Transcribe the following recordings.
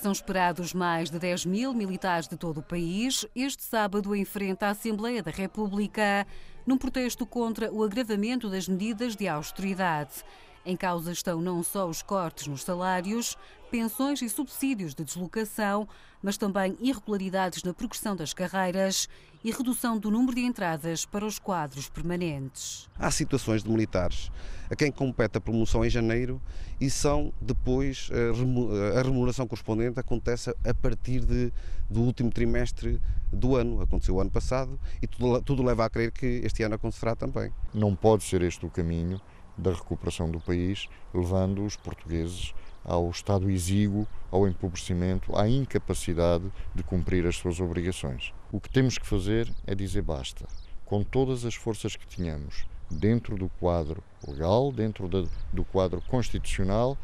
São esperados mais de 10 mil militares de todo o país este sábado em frente à Assembleia da República, num protesto contra o agravamento das medidas de austeridade. Em causa estão não só os cortes nos salários, pensões e subsídios de deslocação, mas também irregularidades na progressão das carreiras e redução do número de entradas para os quadros permanentes. Há situações de militares a quem compete a promoção em janeiro e são depois eh, eh, a remuneração correspondente acontece a partir de, do último trimestre do ano. Aconteceu o ano passado e tudo, tudo leva a crer que este ano acontecerá também. Não pode ser este o caminho da recuperação do país, levando os portugueses ao estado exíguo, ao empobrecimento, à incapacidade de cumprir as suas obrigações. O que temos que fazer é dizer basta, com todas as forças que tínhamos, dentro do quadro legal, dentro do quadro constitucional,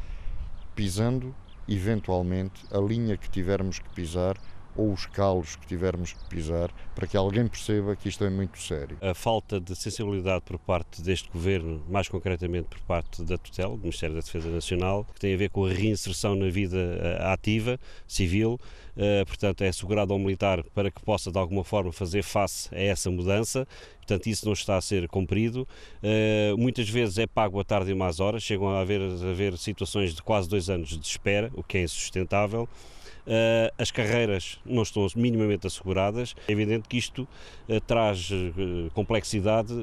pisando eventualmente a linha que tivermos que pisar ou os calos que tivermos que pisar para que alguém perceba que isto é muito sério. A falta de sensibilidade por parte deste governo, mais concretamente por parte da tutela, do Ministério da Defesa Nacional, que tem a ver com a reinserção na vida eh, ativa, civil, eh, portanto é assegurado ao militar para que possa de alguma forma fazer face a essa mudança, portanto isso não está a ser cumprido. Eh, muitas vezes é pago à tarde e mais horas, chegam a haver, a haver situações de quase dois anos de espera, o que é insustentável uh, as carreiras não estão minimamente asseguradas. É evidente que isto uh, traz eh, complexidade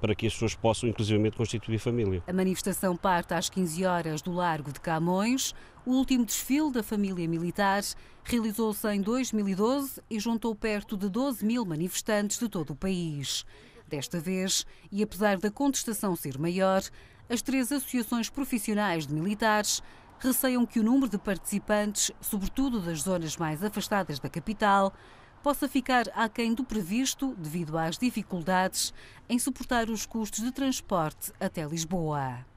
para que as pessoas possam, inclusivamente, constituir família. A manifestação parte às 15 horas do Largo de Camões. O último desfile da família militar realizou-se em 2012 e juntou perto de 12 mil manifestantes de todo o país. Desta vez, e apesar da contestação ser maior, as três associações profissionais de militares receiam que o número de participantes, sobretudo das zonas mais afastadas da capital, possa ficar aquém do previsto devido às dificuldades em suportar os custos de transporte até Lisboa.